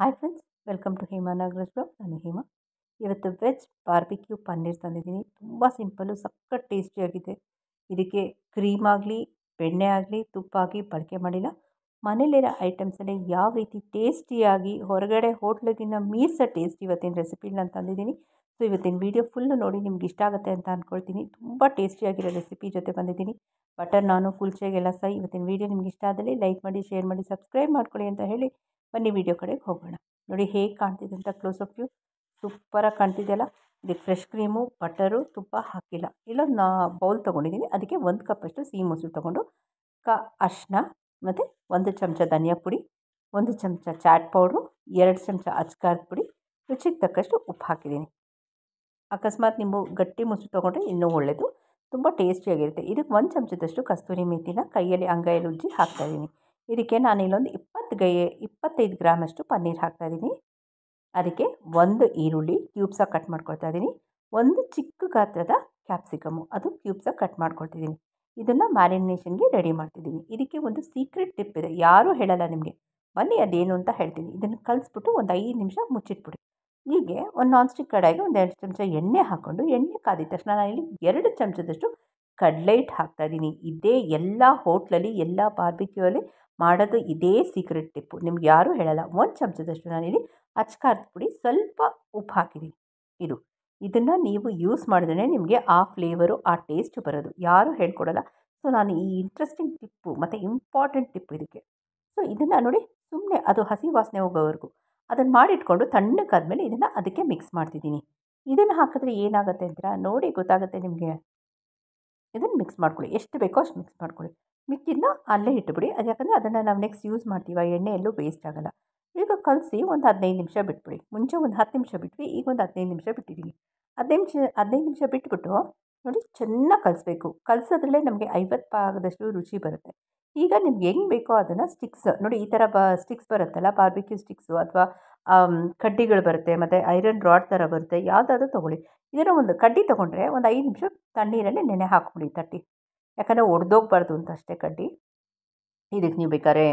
hi friends welcome to Hema Nagaraj ನಾನು ಹೇಮಾ ಇವತ್ತು veg barbecue paneer ತಂದಿದ್ದೀನಿ ತುಂಬ ಸಿಂಪಲ್ಲು ಸಖತ್ ಟೇಸ್ಟಿಯಾಗಿದೆ ಇದಕ್ಕೆ ಕ್ರೀಮ್ ಆಗಲಿ ಬೆಣ್ಣೆ ಆಗಲಿ ತುಪ್ಪ ಆಗಲಿ ಬಳಕೆ ಮಾಡಿಲ್ಲ ಮನೇಲಿರೋ ಐಟಮ್ಸಲ್ಲಿ ಯಾವ ರೀತಿ ಟೇಸ್ಟಿಯಾಗಿ ಹೊರಗಡೆ ಹೋಟ್ಲಿಗಿನ್ನ ಮೀಸ ಟೇಸ್ಟ್ ಇವತ್ತಿನ ರೆಸಿಪಿನ ನಾನು ತಂದಿದ್ದೀನಿ ಸೊ ಇವತ್ತಿನ ವೀಡಿಯೋ ಫುಲ್ಲು ನೋಡಿ ನಿಮ್ಗೆ ಇಷ್ಟ ಆಗುತ್ತೆ ಅಂತ ಅಂದ್ಕೊಳ್ತೀನಿ ತುಂಬ ಟೇಸ್ಟಿಯಾಗಿರೋ ರೆಸಿಪಿ ಜೊತೆ ಬಂದಿದ್ದೀನಿ ಬಟರ್ ನಾನು ಕುಲ್ಚೆಗೆಲ್ಲ ಸಹ ಇವತ್ತಿನ ವೀಡಿಯೋ ನಿಮ್ಗೆ ಇಷ್ಟ ಆದಲ್ಲಿ ಲೈಕ್ ಮಾಡಿ ಶೇರ್ ಮಾಡಿ ಸಬ್ಸ್ಕ್ರೈಬ್ ಮಾಡ್ಕೊಳ್ಳಿ ಅಂತ ಹೇಳಿ ಬನ್ನಿ ವೀಡಿಯೋ ಕಡೆಗೆ ಹೋಗೋಣ ನೋಡಿ ಹೇಗೆ ಕಾಣ್ತಿದೆ ಅಂತ ಕ್ಲೋಸ್ ಅಪ್ ವ್ಯೂ ಸೂಪರಾಗಿ ಕಾಣ್ತಿದೆಯಲ್ಲ ಇದಕ್ಕೆ ಫ್ರೆಶ್ ಕ್ರೀಮು ಬಟರು ತುಪ್ಪ ಹಾಕಿಲ್ಲ ಇಲ್ಲ ನಾ ಬೌಲ್ ತೊಗೊಂಡಿದ್ದೀನಿ ಅದಕ್ಕೆ ಒಂದು ಕಪ್ಪಷ್ಟು ಸಿಹಿ ಮೊಸರು ತೊಗೊಂಡು ಕ ಅರ್ಶಿನ ಮತ್ತು ಒಂದು ಚಮಚ ಧನಿಯಾ ಪುಡಿ ಒಂದು ಚಮಚ ಚಾಟ್ ಪೌಡ್ರು ಎರಡು ಚಮಚ ಅಚ್ಕಾರದ ಪುಡಿ ರುಚಿಗೆ ತಕ್ಕಷ್ಟು ಉಪ್ಪು ಹಾಕಿದ್ದೀನಿ ಅಕಸ್ಮಾತ್ ನಿಮ್ಮ ಗಟ್ಟಿ ಮುಸು ತೊಗೊಂಡ್ರೆ ಇನ್ನೂ ಒಳ್ಳೆಯದು ತುಂಬ ಟೇಸ್ಟಿಯಾಗಿರುತ್ತೆ ಇದಕ್ಕೆ ಒಂದು ಚಮಚದಷ್ಟು ಕಸ್ತೂರಿ ಮೇಥಿನ ಕೈಯಲ್ಲಿ ಅಂಗೈಯಲ್ಲಿ ಉಜ್ಜಿ ಹಾಕ್ತಾಯಿದ್ದೀನಿ ಇದಕ್ಕೆ ನಾನು ಇಲ್ಲೊಂದು ಇಪ್ಪತ್ತು ಗೈ ಇಪ್ಪತ್ತೈದು ಗ್ರಾಮಷ್ಟು ಪನ್ನೀರ್ ಹಾಕ್ತಾಯಿದ್ದೀನಿ ಅದಕ್ಕೆ ಒಂದು ಈರುಳ್ಳಿ ಕ್ಯೂಬ್ಸಾಗಿ ಕಟ್ ಮಾಡ್ಕೊಳ್ತಾ ಇದ್ದೀನಿ ಒಂದು ಚಿಕ್ಕ ಗಾತ್ರದ ಕ್ಯಾಪ್ಸಿಕಮ್ಮು ಅದು ಕ್ಯೂಬ್ಸಾಗಿ ಕಟ್ ಮಾಡ್ಕೊಳ್ತಿದ್ದೀನಿ ಇದನ್ನು ಮ್ಯಾರಿನೇಷನ್ಗೆ ರೆಡಿ ಮಾಡ್ತಿದ್ದೀನಿ ಇದಕ್ಕೆ ಒಂದು ಸೀಕ್ರೆಟ್ ಟಿಪ್ ಇದೆ ಯಾರೂ ಹೇಳಲ್ಲ ನಿಮಗೆ ಬನ್ನಿ ಅದೇನು ಅಂತ ಹೇಳ್ತೀನಿ ಇದನ್ನು ಕಲಿಸ್ಬಿಟ್ಟು ಒಂದು ಐದು ನಿಮಿಷ ಮುಚ್ಚಿಟ್ಬಿಡಿ ಹೀಗೆ ಒಂದು ನಾನ್ ಸ್ಟಿಕ್ ಕಡಾಯಿಗೆ ಒಂದು ಎರಡು ಚಮಚ ಎಣ್ಣೆ ಹಾಕ್ಕೊಂಡು ಎಣ್ಣೆ ಕಾದಿದ ತಕ್ಷಣ ನಾನು ಇಲ್ಲಿ ಎರಡು ಚಮಚದಷ್ಟು ಕಡಲೆ ಹಿಟ್ಟು ಹಾಕ್ತಾಯಿದ್ದೀನಿ ಇದೇ ಎಲ್ಲ ಹೋಟ್ಲಲ್ಲಿ ಎಲ್ಲ ಬಾರ್ಬಿಕ್ಯೂಲ್ಲಿ ಮಾಡೋದು ಇದೇ ಸೀಕ್ರೆಟ್ ಟಿಪ್ಪು ನಿಮ್ಗೆ ಯಾರೂ ಹೇಳಲ್ಲ ಒಂದು ಚಮಚದಷ್ಟು ನಾನಿಲ್ಲಿ ಅಚ್ಕಾರದ ಪುಡಿ ಸ್ವಲ್ಪ ಉಪ್ಪು ಹಾಕಿದ್ದೀನಿ ಇದು ಇದನ್ನು ನೀವು ಯೂಸ್ ಮಾಡಿದ್ರೆ ನಿಮಗೆ ಆ ಫ್ಲೇವರು ಆ ಟೇಸ್ಟ್ ಬರೋದು ಯಾರೂ ಹೇಳ್ಕೊಡಲ್ಲ ಸೊ ನಾನು ಈ ಇಂಟ್ರೆಸ್ಟಿಂಗ್ ಟಿಪ್ಪು ಮತ್ತು ಇಂಪಾರ್ಟೆಂಟ್ ಟಿಪ್ ಇದಕ್ಕೆ ಸೊ ಇದನ್ನು ನೋಡಿ ಸುಮ್ಮನೆ ಅದು ಹಸಿ ವಾಸನೆ ಹೋಗೋವರೆಗೂ ಅದನ್ನು ಮಾಡಿಟ್ಕೊಂಡು ತಣ್ಣಕ್ಕಾದಮೇಲೆ ಇದನ್ನು ಅದಕ್ಕೆ ಮಿಕ್ಸ್ ಮಾಡ್ತಿದ್ದೀನಿ ಇದನ್ನು ಹಾಕಿದ್ರೆ ಏನಾಗುತ್ತೆ ಅಂತ ನೋಡಿ ಗೊತ್ತಾಗುತ್ತೆ ನಿಮಗೆ ಇದನ್ನು ಮಿಕ್ಸ್ ಮಾಡ್ಕೊಳ್ಳಿ ಎಷ್ಟು ಬೇಕೋ ಅಷ್ಟು ಮಿಕ್ಸ್ ಮಾಡ್ಕೊಳ್ಳಿ ಮಿಕ್ಕಿದ್ನ ಅಲ್ಲೇ ಇಟ್ಟುಬಿಡಿ ಅದು ಯಾಕಂದರೆ ಅದನ್ನು ನಾವು ನೆಕ್ಸ್ಟ್ ಯೂಸ್ ಮಾಡ್ತೀವಿ ಎಣ್ಣೆ ಎಲ್ಲೂ ವೇಸ್ಟ್ ಆಗೋಲ್ಲ ಈಗ ಕಲಸಿ ಒಂದು ಹದಿನೈದು ನಿಮಿಷ ಬಿಟ್ಬಿಡಿ ಮುಂಚೆ ಒಂದು ಹತ್ತು ನಿಮಿಷ ಬಿಟ್ವಿ ಈಗ ಒಂದು ಹದಿನೈದು ನಿಮಿಷ ಬಿಟ್ಟಿದ್ದೀನಿ ಹದಿನೈದು ನಿಮಿಷ ಹದಿನೈದು ನಿಮಿಷ ಬಿಟ್ಬಿಟ್ಟು ನೋಡಿ ಚೆನ್ನಾಗಿ ಕಲಿಸ್ಬೇಕು ಕಲ್ಸೋದ್ರಲ್ಲೇ ನಮಗೆ ಐವತ್ತು ಭಾಗದಷ್ಟು ರುಚಿ ಬರುತ್ತೆ ಈಗ ನಿಮ್ಗೆ ಹೆಂಗೆ ಬೇಕೋ ಅದನ್ನು ಸ್ಟಿಕ್ಸ್ ನೋಡಿ ಈ ಥರ ಬ ಸ್ಟಿಕ್ಸ್ ಬರುತ್ತಲ್ಲ ಬಾರ್ಬಿಕ್ಯೂ ಸ್ಟಿಕ್ಸು ಅಥವಾ ಕಡ್ಡಿಗಳು ಬರುತ್ತೆ ಮತ್ತು ಐರನ್ ರಾಡ್ ಥರ ಬರುತ್ತೆ ಯಾವುದಾದ್ರು ತೊಗೊಳ್ಳಿ ಇದನ್ನು ಒಂದು ಕಡ್ಡಿ ತೊಗೊಂಡ್ರೆ ಒಂದು ಐದು ನಿಮಿಷ ತಣ್ಣೀರಲ್ಲಿ ನೆನೆ ಹಾಕ್ಬಿಡಿ ತಟ್ಟಿ ಯಾಕಂದರೆ ಒಡೆದೋಗ್ಬಾರ್ದು ಅಂತ ಅಷ್ಟೇ ಕಡ್ಡಿ ಇದಕ್ಕೆ ನೀವು ಬೇಕಾದ್ರೆ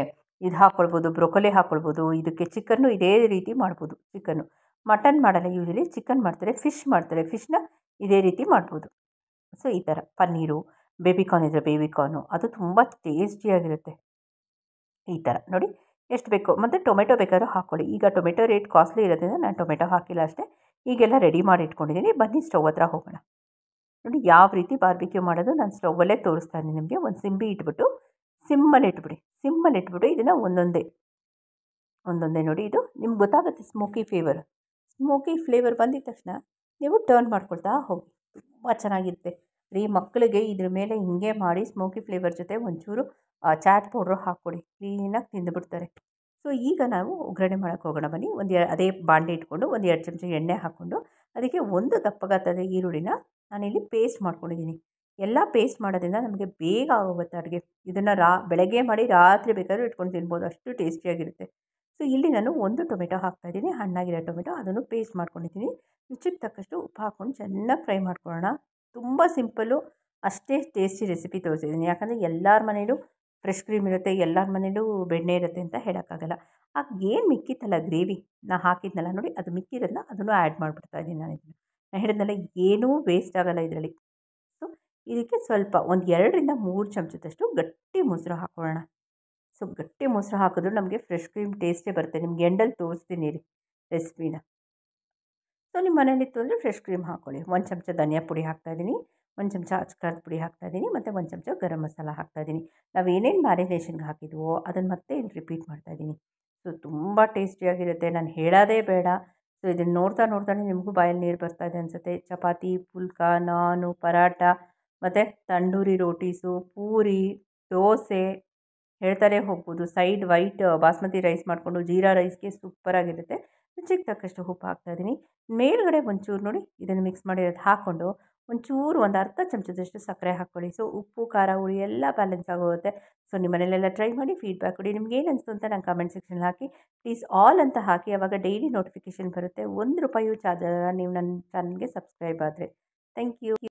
ಇದು ಹಾಕ್ಕೊಳ್ಬೋದು ಬ್ರೊಕೊಲಿ ಹಾಕ್ಕೊಳ್ಬೋದು ಇದಕ್ಕೆ ಚಿಕನ್ನು ಇದೇ ರೀತಿ ಮಾಡ್ಬೋದು ಚಿಕನ್ನು ಮಟನ್ ಮಾಡಲ್ಲ ಯೂಶಲಿ ಚಿಕನ್ ಮಾಡ್ತಾರೆ ಫಿಶ್ ಮಾಡ್ತಾರೆ ಫಿಶ್ನ ಇದೇ ರೀತಿ ಮಾಡ್ಬೋದು ಸೊ ಈ ಥರ ಪನ್ನೀರು ಬೇಬಿಕಾರ್ನ್ ಇದ್ದರೆ ಬೇಬಿಕಾರ್ನು ಅದು ತುಂಬ ಟೇಸ್ಟಿಯಾಗಿರುತ್ತೆ ಈ ಥರ ನೋಡಿ ಎಷ್ಟು ಬೇಕು ಮತ್ತು ಟೊಮೆಟೊ ಬೇಕಾದರೂ ಹಾಕ್ಕೊಳ್ಳಿ ಈಗ ಟೊಮೆಟೊ ರೇಟ್ ಕಾಸ್ಟ್ಲಿ ಇರೋದ್ರಿಂದ ನಾನು ಟೊಮೆಟೊ ಹಾಕಿಲ್ಲ ಅಷ್ಟೇ ಈಗೆಲ್ಲ ರೆಡಿ ಮಾಡಿ ಇಟ್ಕೊಂಡಿದ್ದೀನಿ ಬನ್ನಿ ಸ್ಟವ್ ಹತ್ರ ಹೋಗೋಣ ನೋಡಿ ಯಾವ ರೀತಿ ಬಾರ್ಬಿಕ್ಯೂ ಮಾಡೋದು ನಾನು ಸ್ಟೌವಲ್ಲೇ ತೋರಿಸ್ತಾ ಇದ್ದೀನಿ ನಿಮಗೆ ಒಂದು ಸಿಂಬಿ ಇಟ್ಬಿಟ್ಟು ಸಿಮ್ಮಲ್ಲಿ ಇಟ್ಬಿಡಿ ಸಿಮ್ಮಲ್ಲಿ ಇಟ್ಬಿಟ್ಟು ಇದನ್ನು ಒಂದೊಂದೇ ಒಂದೊಂದೇ ನೋಡಿ ಇದು ನಿಮ್ಗೆ ಗೊತ್ತಾಗುತ್ತೆ ಸ್ಮೋಕಿ ಫ್ಲೇವರ್ ಸ್ಮೋಕಿ ಫ್ಲೇವರ್ ಬಂದಿದ ತಕ್ಷಣ ನೀವು ಟರ್ನ್ ಮಾಡ್ಕೊಳ್ತಾ ಹೋಗಿ ತುಂಬ ಚೆನ್ನಾಗಿರುತ್ತೆ ರೀ ಮಕ್ಕಳಿಗೆ ಇದ್ರ ಮೇಲೆ ಹಿಂಗೆ ಮಾಡಿ ಸ್ಮೋಕಿ ಫ್ಲೇವರ್ ಜೊತೆ ಒಂಚೂರು ಚಾಟ್ ಪೌಡ್ರ್ ಹಾಕ್ಕೊಡಿ ಕ್ಲೀನಾಗಿ ತಿಂದುಬಿಡ್ತಾರೆ ಸೊ ಈಗ ನಾವು ಒಗ್ಗರಣೆ ಮಾಡೋಕ್ಕೆ ಹೋಗೋಣ ಬನ್ನಿ ಒಂದು ಅದೇ ಬಾಂಡಿ ಇಟ್ಕೊಂಡು ಒಂದು ಎರಡು ಚಮಚ ಎಣ್ಣೆ ಹಾಕ್ಕೊಂಡು ಅದಕ್ಕೆ ಒಂದು ದಪ್ಪಗಾತದ ಈರುಳ್ಳಿನ ನಾನಿಲ್ಲಿ ಪೇಸ್ಟ್ ಮಾಡ್ಕೊಂಡಿದ್ದೀನಿ ಎಲ್ಲ ಪೇಸ್ಟ್ ಮಾಡೋದ್ರಿಂದ ನಮಗೆ ಬೇಗ ಆಗೋಗುತ್ತೆ ಅಡುಗೆ ಇದನ್ನು ರಾ ಬೆಳಗ್ಗೆ ಮಾಡಿ ರಾತ್ರಿ ಬೇಕಾದರೂ ಇಟ್ಕೊಂಡು ತಿನ್ಬೋದು ಅಷ್ಟು ಟೇಸ್ಟಿಯಾಗಿರುತ್ತೆ ಸೊ ಇಲ್ಲಿ ನಾನು ಒಂದು ಟೊಮೆಟೊ ಹಾಕ್ತಾಯಿದ್ದೀನಿ ಹಣ್ಣಾಗಿರೋ ಟೊಮೆಟೊ ಅದನ್ನು ಪೇಸ್ಟ್ ಮಾಡ್ಕೊಂಡಿದ್ದೀನಿ ರುಚಿಗೆ ತಕ್ಕಷ್ಟು ಉಪ್ಪು ಹಾಕ್ಕೊಂಡು ಚೆನ್ನಾಗಿ ಫ್ರೈ ಮಾಡ್ಕೊಳ್ಳೋಣ ತುಂಬ ಸಿಂಪಲ್ಲು ಅಷ್ಟೇ ಟೇಸ್ಟಿ ರೆಸಿಪಿ ತೋರಿಸಿದ್ದೀನಿ ಯಾಕಂದರೆ ಎಲ್ಲರ ಮನೇಲೂ ಫ್ರೆಶ್ ಕ್ರೀಮ್ ಇರುತ್ತೆ ಎಲ್ಲರ ಮನೇಲೂ ಬೆಣ್ಣೆ ಇರುತ್ತೆ ಅಂತ ಹೇಳೋಕ್ಕಾಗಲ್ಲ ಆಗೇನು ಏನು ಮಿಕ್ಕಿತ್ತಲ್ಲ ಗ್ರೇವಿ ನಾ ಹಾಕಿದ್ನಲ್ಲ ನೋಡಿ ಅದು ಮಿಕ್ಕಿರೋದನ್ನ ಅದನ್ನು ಆ್ಯಡ್ ಮಾಡಿಬಿಡ್ತಾ ಇದ್ದೀನಿ ನಾನು ಇದನ್ನು ನಾನು ಹೇಳಿದ್ನಲ್ಲ ಏನೂ ವೇಸ್ಟ್ ಆಗೋಲ್ಲ ಇದರಲ್ಲಿ ಇದಕ್ಕೆ ಸ್ವಲ್ಪ ಒಂದು ಎರಡರಿಂದ ಮೂರು ಚಮಚದಷ್ಟು ಗಟ್ಟಿ ಮೊಸರು ಹಾಕೊಳ್ಳೋಣ ಸೊ ಗಟ್ಟಿ ಮೊಸರು ಹಾಕಿದ್ರು ನಮಗೆ ಫ್ರೆಶ್ ಕ್ರೀಮ್ ಟೇಸ್ಟೇ ಬರುತ್ತೆ ನಿಮ್ಗೆ ಎಂಡಲ್ಲಿ ತೋರಿಸ್ತೀನಿ ರೀ ರೆಸಿಪಿನ ಸೊ ನಿಮ್ಮ ಮನೇಲಿತ್ತು ಅಂದರೆ ಫ್ರೆಶ್ ಕ್ರೀಮ್ ಹಾಕ್ಕೊಳ್ಳಿ ಒಂದು ಚಮಚ ಧನಿಯಾ ಪುಡಿ ಹಾಕ್ತಾಯಿದ್ದೀನಿ ಒಂದು ಚಮಚ ಅಚ್ಕಾರದ ಪುಡಿ ಹಾಕ್ತಾಯಿದ್ದೀನಿ ಮತ್ತು ಒಂದು ಚಮಚ ಗರಂ ಮಸಾಲ ಹಾಕ್ತಾಯಿದ್ದೀನಿ ನಾವು ಏನೇನು ಮ್ಯಾರಿನೇಷನ್ಗೆ ಹಾಕಿದ್ವೋ ಅದನ್ನು ಮತ್ತೆ ಇಲ್ಲಿ ರಿಪೀಟ್ ಮಾಡ್ತಾಯಿದ್ದೀನಿ ಸೊ ತುಂಬ ಟೇಸ್ಟಿಯಾಗಿರುತ್ತೆ ನಾನು ಹೇಳೋದೇ ಬೇಡ ಸೊ ಇದನ್ನು ನೋಡ್ತಾ ನೋಡ್ತಾನೆ ನಿಮಗೂ ಬಾಯಲ್ಲಿ ನೀರು ಬರ್ತಾ ಇದೆ ಅನಿಸುತ್ತೆ ಚಪಾತಿ ಪುಲ್ಕ ನಾನು ಪರಾಟ ಮತ್ತು ತಂಡೂರಿ ರೋಟೀಸು ಪೂರಿ ದೋಸೆ ಹೇಳ್ತಾರೆ ಹೋಗ್ಬೋದು ಸೈಡ್ ವೈಟ್ ಬಾಸ್ಮತಿ ರೈಸ್ ಮಾಡಿಕೊಂಡು ಜೀರಾ ರೈಸ್ಗೆ ಸೂಪರಾಗಿರುತ್ತೆ ರುಚಿಗೆ ತಕ್ಕಷ್ಟು ಉಪ್ಪು ಹಾಕ್ತಾಯಿದ್ದೀನಿ ಮೇಲುಗಡೆ ಒಂಚೂರು ನೋಡಿ ಇದನ್ನು ಮಿಕ್ಸ್ ಮಾಡಿರೋದು ಹಾಕ್ಕೊಂಡು ಒಂಚೂರು ಒಂದು ಅರ್ಧ ಚಮಚದಷ್ಟು ಸಕ್ಕರೆ ಹಾಕ್ಕೊಳ್ಳಿ ಸೊ ಉಪ್ಪು ಖಾರ ಹುಳಿ ಎಲ್ಲ ಬ್ಯಾಲೆನ್ಸ್ ಆಗೋಗುತ್ತೆ ಸೊ ನಿಮ್ಮ ಮನೇಲೆಲ್ಲ ಟ್ರೈ ಮಾಡಿ ಫೀಡ್ಬ್ಯಾಕ್ ಕೊಡಿ ನಿಮ್ಗೆ ಏನು ಅನಿಸ್ತು ಅಂತ ನಾನು ಕಮೆಂಟ್ ಸೆಕ್ಷನ್ ಹಾಕಿ ಪ್ಲೀಸ್ ಆಲ್ ಅಂತ ಹಾಕಿ ಅವಾಗ ಡೈಲಿ ನೋಟಿಫಿಕೇಷನ್ ಬರುತ್ತೆ ಒಂದು ರೂಪಾಯಿಯೂ ಚಾರ್ಜ್ ನೀವು ನನ್ನ ಚಾನಲ್ಗೆ ಸಬ್ಸ್ಕ್ರೈಬ್ ಆದರೆ ಥ್ಯಾಂಕ್ ಯು